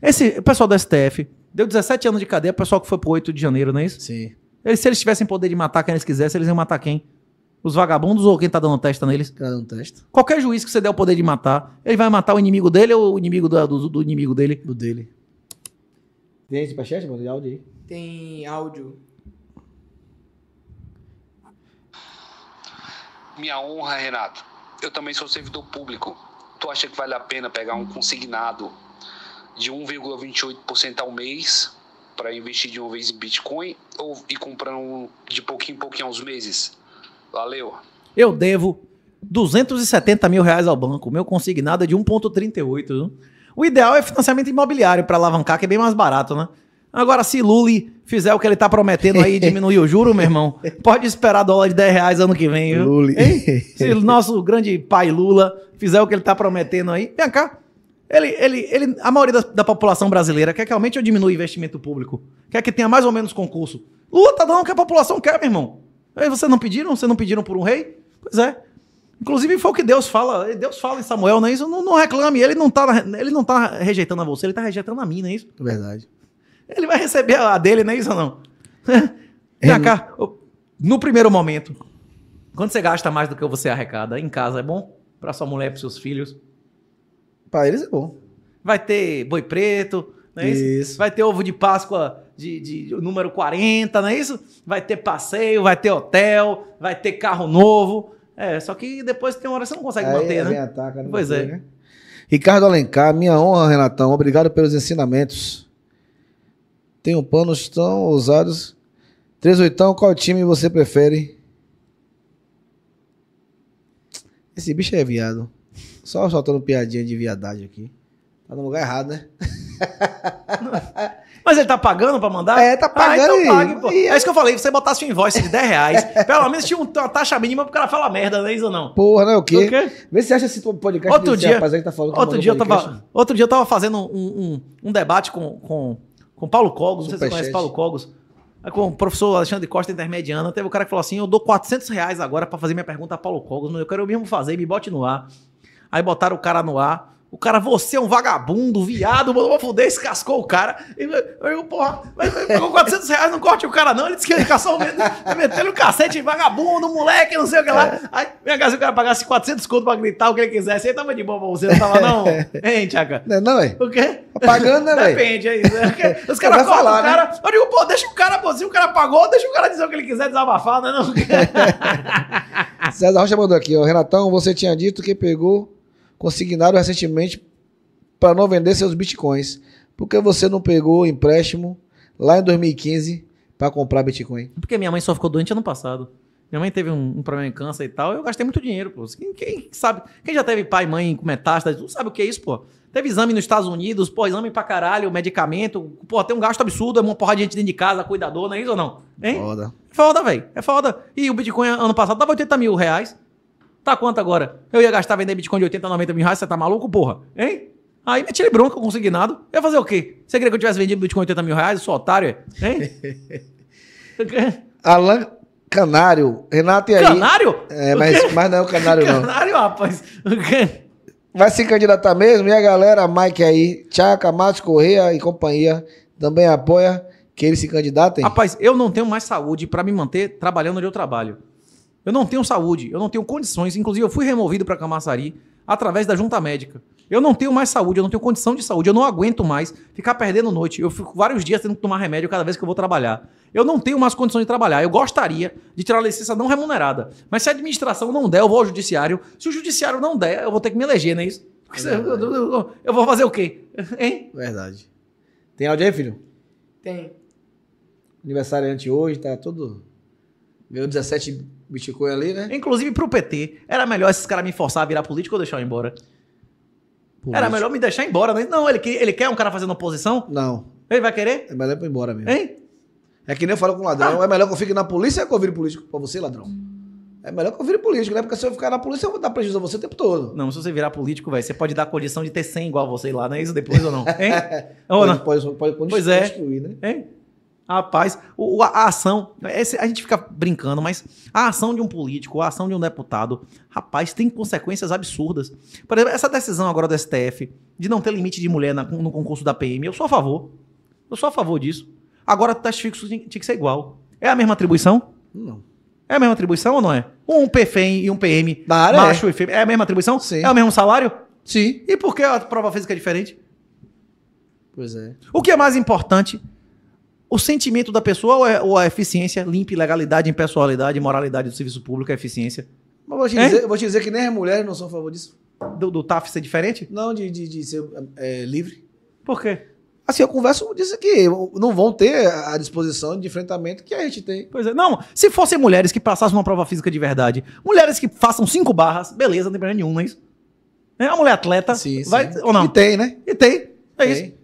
Esse pessoal do STF deu 17 anos de cadeia, o pessoal que foi pro 8 de janeiro, não é isso? Sim. Eles, se eles tivessem poder de matar quem eles quisessem, eles iam matar quem? Os vagabundos ou quem tá dando testa neles? Tá dando testa. Qualquer juiz que você der o poder de matar, ele vai matar o inimigo dele ou o inimigo do, do, do inimigo dele? Do dele. Tem esse superchat, mano? Tem áudio aí? Tem áudio. Minha honra, Renato. Eu também sou servidor público. Tu acha que vale a pena pegar um consignado de 1,28% ao mês para investir de uma vez em Bitcoin ou ir comprando de pouquinho em pouquinho aos meses? Valeu. Eu devo 270 mil reais ao banco. O meu consignado é de 1,38. O ideal é financiamento imobiliário para alavancar, que é bem mais barato, né? Agora, se Lully fizer o que ele tá prometendo aí, diminuir o juro, meu irmão, pode esperar dólar de 10 reais ano que vem, viu? Lully. Se o nosso grande pai Lula fizer o que ele tá prometendo aí, vem cá. Ele, ele, ele, a maioria da, da, população brasileira quer que aumente ou diminua o investimento público? Quer que tenha mais ou menos concurso? tá dando o que a população quer, meu irmão. Aí vocês não pediram? Vocês não pediram por um rei? Pois é. Inclusive foi o que Deus fala. Deus fala em Samuel, não é isso? Não, não reclame. Ele não, tá, ele não tá rejeitando a você, ele tá rejeitando a mim, não é isso? Verdade. Ele vai receber a dele, não é isso ou não? Vem cá. No primeiro momento, quando você gasta mais do que você arrecada em casa, é bom? Para sua mulher, para seus filhos para eles é bom. Vai ter boi preto, não é isso? isso? Vai ter ovo de Páscoa de, de, número 40, não é isso? Vai ter passeio, vai ter hotel, vai ter carro novo. É, só que depois tem uma hora que você não consegue Aí manter, é né? Ataca, não né, pois é. Né? Ricardo Alencar, minha honra, Renatão. Obrigado pelos ensinamentos. Tenho panos tão ousados. oitão, qual time você prefere? Esse bicho é viado. Só soltando piadinha de viadagem aqui. Tá no lugar errado, né? Mas ele tá pagando pra mandar? É, tá pagando. Ah, então pague, pô. É. é isso que eu falei, você botasse um invoice de 10 reais, pelo menos tinha uma taxa mínima pro cara falar merda, não é isso ou não? Porra, não é o quê? O quê? Vê se acha esse podcast outro dia, rapaz aí que tá falando outro dia eu tava, né? Outro dia eu tava fazendo um, um, um debate com, com, com Paulo Cogos, Super não sei se você conhece Paulo Cogos. É com o professor Alexandre Costa, intermediana, teve um cara que falou assim: Eu dou 400 reais agora para fazer minha pergunta a Paulo Cogos, eu quero eu mesmo fazer, me bote no ar. Aí botaram o cara no ar. O cara, você é um vagabundo, viado, mandou pra fuder, cascou o cara. E eu, porra, mas pegou 400 reais, não corte o cara não. Ele disse que ele caçou o né? metendo o cacete, vagabundo, moleque, não sei o que lá. É. Aí, minha casa, o cara pagasse 400 conto pra gritar o que ele quisesse. Aí tava de boa pra você, não tava não? É. Hein, Tiaca? Não, é não, velho. O quê? Pagando, né, velho? Depende, é isso. Né? Os caras cortam falar, o né? cara. Né? Eu digo, pô, deixa o cara, pô, se o cara pagou, deixa o cara dizer o que ele quiser, desabafar, né? Não, não. César Rocha mandou aqui, ó. Renatão, você tinha dito que pegou consignaram recentemente para não vender seus bitcoins. Por que você não pegou o empréstimo lá em 2015 para comprar bitcoin? É porque minha mãe só ficou doente ano passado. Minha mãe teve um, um, problema em câncer e tal, eu gastei muito dinheiro, pô. Quem, quem, sabe? Quem já teve pai e mãe com metástase, não sabe o que é isso, pô. Teve exame nos Estados Unidos, pô, exame pra caralho, medicamento, pô, tem um gasto absurdo, é uma porrada de gente dentro de casa, cuidador, não é isso ou não? Hein? Foda. Foda, velho. É foda. E o Bitcoin ano passado dava 80 mil reais. Tá quanto agora? Eu ia gastar vender Bitcoin de 80, 90 mil reais, você tá maluco, porra? Hein? Aí meti ele bronca, consignado. Eu ia fazer o quê? Você queria que eu tivesse vendido Bitcoin de 80 mil reais? Eu sou otário, é? hein? Alan Canário. Renato e aí? Canário? É, mas, mas não é o Canário, não. Canário, rapaz. Vai se candidatar mesmo? E a galera, Mike aí, Tchaca, Matos Correia e companhia, também apoia que eles se candidatem? Rapaz, eu não tenho mais saúde para me manter trabalhando onde eu trabalho. Eu não tenho saúde, eu não tenho condições. Inclusive, eu fui removido para Camaçari através da junta médica. Eu não tenho mais saúde, eu não tenho condição de saúde, eu não aguento mais ficar perdendo noite. Eu fico vários dias tendo que tomar remédio cada vez que eu vou trabalhar. Eu não tenho mais condições de trabalhar. Eu gostaria de tirar a licença não remunerada. Mas se a administração não der, eu vou ao judiciário. Se o judiciário não der, eu vou ter que me eleger, não é isso? É eu, vou fazer o quê? Hein? Verdade. Tem áudio aí, filho? Tem. Aniversário é ante hoje, tá tudo? Ganhou 17 Bitcoin ali, né? Inclusive pro PT. Era melhor esses caras me forçar a virar político ou deixar eu ir embora? Político. Era melhor me deixar embora, né? Não, ele, ele quer um cara fazendo oposição? Não. Ele vai querer? É melhor ir embora mesmo. Hein? É que nem eu falo com ladrão. Ah. É melhor que eu fique na polícia ou que eu vire político pra você, ladrão? É melhor que eu vire político, né? Porque se eu ficar na polícia, eu vou dar prejuízo a você o tempo todo. Não, se você virar político, velho, você pode dar condição de ter 100 igual a você lá, não é isso depois ou não? Hein? ou pode, não? Pode, pode, pode pois é. né? Hein? Rapaz, o, a, ação, a gente fica brincando, mas a ação de um político, a ação de um deputado, rapaz, tem consequências absurdas. Por exemplo, essa decisão agora do STF de não ter limite de mulher na, no concurso da PM, eu sou a favor. Eu sou a favor disso. Agora, teste fixo tinha que ser igual. É a mesma atribuição? Não. É a mesma atribuição ou não é? Um PFEM e um PM, da área macho é. e fêmea, é a mesma atribuição? Sim. É o mesmo salário? Sim. E por que a prova física é diferente? Pois é. O que é mais importante o sentimento da pessoa ou, é, ou a eficiência, limpe legalidade, impessoalidade, moralidade do serviço público, a eficiência? Mas vou te, dizer, vou te dizer que nem as mulheres não são a favor disso. Do, do TAF ser diferente? Não, de, de, de ser é, livre. Por quê? Assim, eu converso disso aqui. Não vão ter a disposição de enfrentamento que a gente tem. Pois é. Não, se fossem mulheres que passassem uma prova física de verdade, mulheres que façam cinco barras, beleza, não tem problema nenhum, não é isso? É uma mulher atleta. Sim, vai, sim. Ou não? E tem, né? E tem. É tem. isso.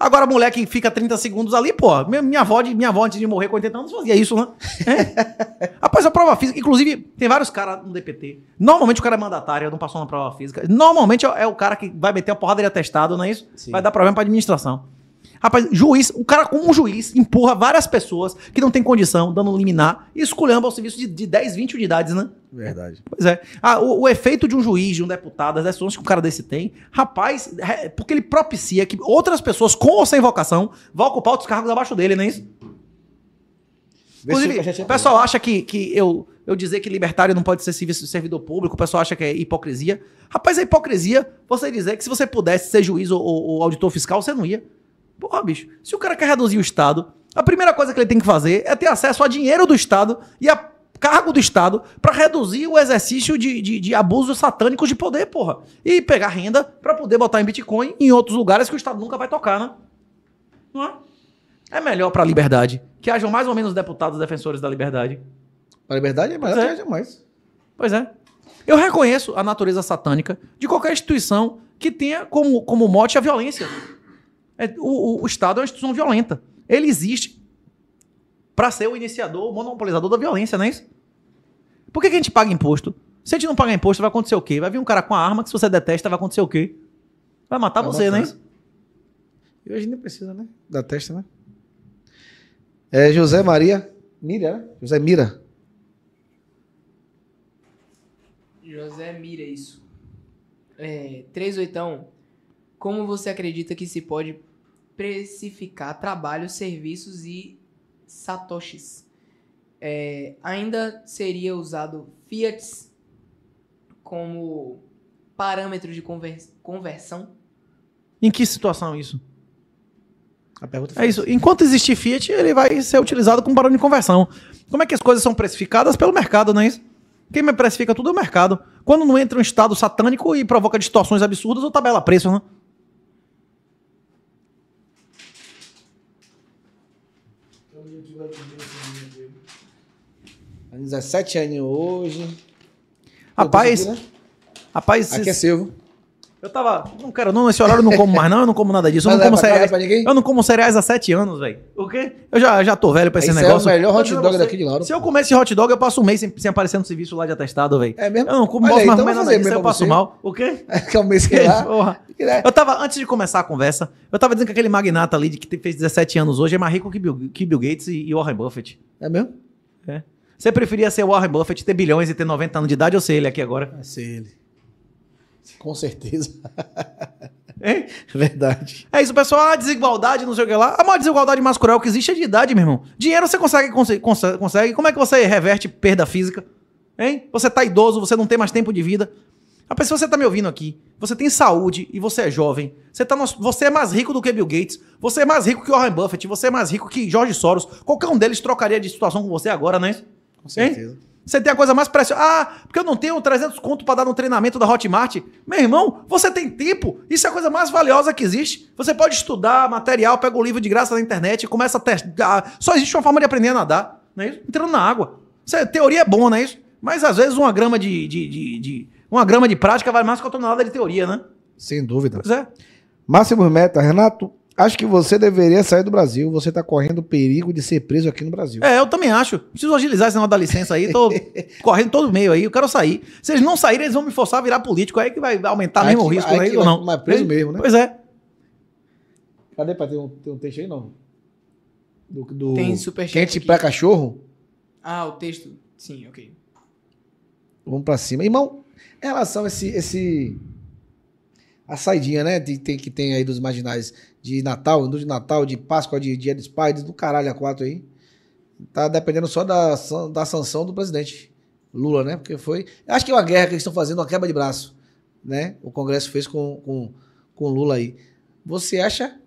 Agora, moleque fica 30 segundos ali, pô. Minha avó, minha avó antes de morrer com 80 anos fazia isso, né? É. a prova física. Inclusive, tem vários caras no DPT. Normalmente o cara é mandatário, não passou na prova física. Normalmente é, é o cara que vai meter a porrada de atestado, não é isso? Sim. Vai dar problema pra administração. Rapaz, juiz, o cara como um juiz empurra várias pessoas que não tem condição, dando liminar, e esculhamba ao serviço de, de 10, 20 unidades, né? Verdade. Pois é. Ah, o, o, efeito de um juiz, de um deputado, das decisões que um cara desse tem, rapaz, é porque ele propicia que outras pessoas, com ou sem vocação, vão ocupar outros cargos abaixo dele, não é isso? Inclusive, o pessoal acha que, que eu, eu dizer que libertário não pode ser servidor público, o pessoal acha que é hipocrisia. Rapaz, é hipocrisia você dizer que se você pudesse ser juiz ou, ou, ou auditor fiscal, você não ia. Porra, bicho, se o cara quer reduzir o Estado, a primeira coisa que ele tem que fazer é ter acesso a dinheiro do Estado e a cargo do Estado para reduzir o exercício de, de, de, abusos satânicos de poder, porra. E pegar renda para poder botar em Bitcoin em outros lugares que o Estado nunca vai tocar, né? Não é? É melhor para a liberdade que hajam mais ou menos deputados defensores da liberdade. A liberdade é melhor pois é. haja mais. Pois é. Eu reconheço a natureza satânica de qualquer instituição que tenha como, como mote a violência. É, o, o, o Estado é uma instituição violenta. Ele existe para ser o iniciador, o monopolizador da violência, não é isso? Por que, que a gente paga imposto? Se a gente não pagar imposto, vai acontecer o quê? Vai vir um cara com a arma que se você detesta, vai acontecer o quê? Vai matar vai você, matar. né? E hoje nem precisa, né? Da testa, né? É José Maria Mira, né? José Mira. José Mira, isso. É, oitão Como você acredita que se pode precificar trabalhos, serviços e satoshis. É, ainda seria usado fiats como parâmetro de conversão? Em que situação isso? A pergunta é, é isso. Enquanto existir fiat, ele vai ser utilizado como parâmetro de conversão. Como é que as coisas são precificadas? Pelo mercado, não é isso? Quem me precifica tudo é o mercado. Quando não entra um estado satânico e provoca distorções absurdas ou tabela preço, não? Né? 17 anos hoje. Rapaz, aqui, né? rapaz... Aqui é Silvio. Eu tava, não quero não, nesse horário eu não como mais não, eu não como nada disso. Eu não, é como cereais, eu não como cereais há sete anos, velho. O quê? Eu já, já tô velho pra esse, esse negócio. é o melhor hot dog daqui de Lauro. Se eu comer esse hot dog, eu passo um mês sem, sem aparecer no serviço lá de atestado, velho. É mesmo? Eu não como, então mais então nada disso, eu passo você. mal. O quê? É que é um mês que lá. Porra. Eu tava, antes de começar a conversa, eu tava dizendo que aquele magnata ali de que fez 17 anos hoje é mais rico que Bill, que Bill Gates e, e Warren Buffett. É mesmo? É. Você preferia ser Warren Buffett, ter bilhões e ter 90 anos de idade ou ser ele aqui agora? É ser ele. Com certeza. é Verdade. É isso, pessoal. A desigualdade, não sei o que lá. A maior desigualdade mais que existe é de idade, meu irmão. Dinheiro você consegue, consegue, consegue. Como é que você reverte perda física? Hein? Você tá idoso, você não tem mais tempo de vida. A pessoa você tá me ouvindo aqui, você tem saúde e você é jovem. Você, tá no... você é mais rico do que Bill Gates, você é mais rico que Warren Buffett, você é mais rico que George Soros. Qualquer um deles trocaria de situação com você agora, né? Com certeza. Hein? Você tem a coisa mais preciosa. Ah, porque eu não tenho 300 conto para dar um treinamento da Hotmart. Meu irmão, você tem tempo. Isso é a coisa mais valiosa que existe. Você pode estudar material, pega o livro de graça na internet, começa a testar. Só existe uma forma de aprender a nadar, não é isso? Entrando na água. É, teoria é bom, não é isso? Mas às vezes uma grama de, de, de, de uma grama de prática vale mais que uma tonelada de teoria, né? Sem dúvida. Pois é. Máximo Meta, Renato, Acho que você deveria sair do Brasil. Você está correndo o perigo de ser preso aqui no Brasil. É, eu também acho. Preciso agilizar esse negócio da licença aí. Tô correndo todo meio aí. Eu quero sair. Se eles não saírem, eles vão me forçar a virar político. Aí que vai aumentar mesmo o risco aí, aí ou não. Mas preso mesmo, né? Pois é. Cadê para ter um, ter um texto aí, não? Do, do Tem Quente aqui. pra cachorro? Ah, o texto. Sim, ok. Vamos para cima. Irmão, em relação a esse... esse... A saidinha, né? De, tem, que tem aí dos marginais de Natal, de Natal, de Páscoa, de Dia dos Pais, do caralho a quatro aí. Tá dependendo só da, da sanção do presidente Lula, né? Porque foi. Acho que é uma guerra que eles estão fazendo, uma quebra de braço, né? O Congresso fez com, com, com Lula aí. Você acha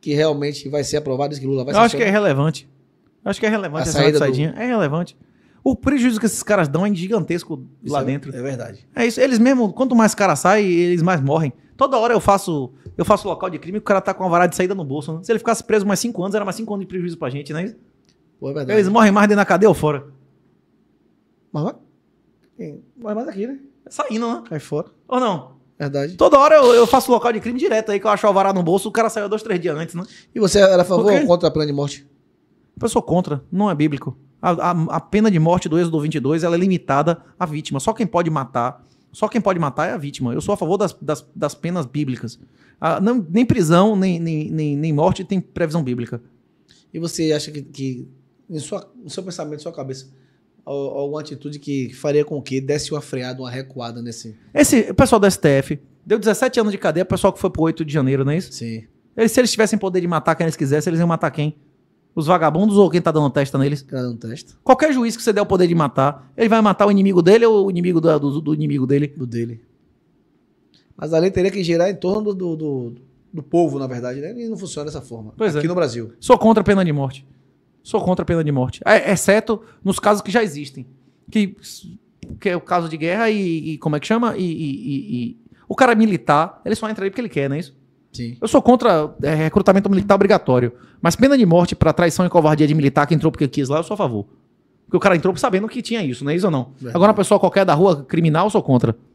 que realmente vai ser aprovado isso que Lula vai Eu acho que é relevante. Eu acho que é relevante a essa saída saidinha. Do... É relevante. O prejuízo que esses caras dão é gigantesco isso lá é, dentro. É verdade. É isso. Eles mesmo, quanto mais cara sai, eles mais morrem. Toda hora eu faço eu faço local de crime e o cara tá com uma vara de saída no bolso. Né? Se ele ficasse preso mais cinco anos, era mais cinco anos de prejuízo pra gente, né? Pô, é verdade. Eles morrem mais dentro da cadeia ou fora? Mas, mas mais aqui, né? É saindo, né? Cai fora. Ou não? Verdade. Toda hora eu, eu faço local de crime direto aí, que eu acho a vara no bolso, o cara saiu dois, três dias antes, né? E você era a favor Porque... ou contra a plena de morte? Eu sou contra, não é bíblico. A, a, a pena de morte do Êxodo 22 ela é limitada à vítima. Só quem pode matar só quem pode matar é a vítima. Eu sou a favor das, das, das penas bíblicas. Ah, não, nem prisão, nem, nem, nem, nem, morte tem previsão bíblica. E você acha que, que no, sua, no seu pensamento, na sua cabeça, alguma atitude que faria com que desse uma freada, uma recuada nesse. Esse pessoal da STF deu 17 anos de cadeia, o pessoal que foi pro 8 de janeiro, não é isso? Sim. Eles, se eles tivessem poder de matar quem eles quisessem, eles iam matar quem? Os vagabundos ou quem tá dando testa neles? Tá dando testa. Qualquer juiz que você der o poder de matar, ele vai matar o inimigo dele ou o inimigo do, do, do inimigo dele? Do dele. Mas a lei teria que girar em torno do, do, do povo, na verdade, né? E não funciona dessa forma. Pois aqui é. no Brasil. Sou contra a pena de morte. Sou contra a pena de morte. É, exceto nos casos que já existem. Que, que é o caso de guerra e, e como é que chama? E, e, e, o cara militar, ele só entra aí porque ele quer, não é isso? Sim. Eu sou contra é, recrutamento militar obrigatório. Mas pena de morte para traição e covardia de militar que entrou porque quis lá, eu sou a favor. Porque o cara entrou sabendo que tinha isso, não é isso ou não? Verdade. Agora, uma pessoa qualquer da rua, criminal, eu sou contra.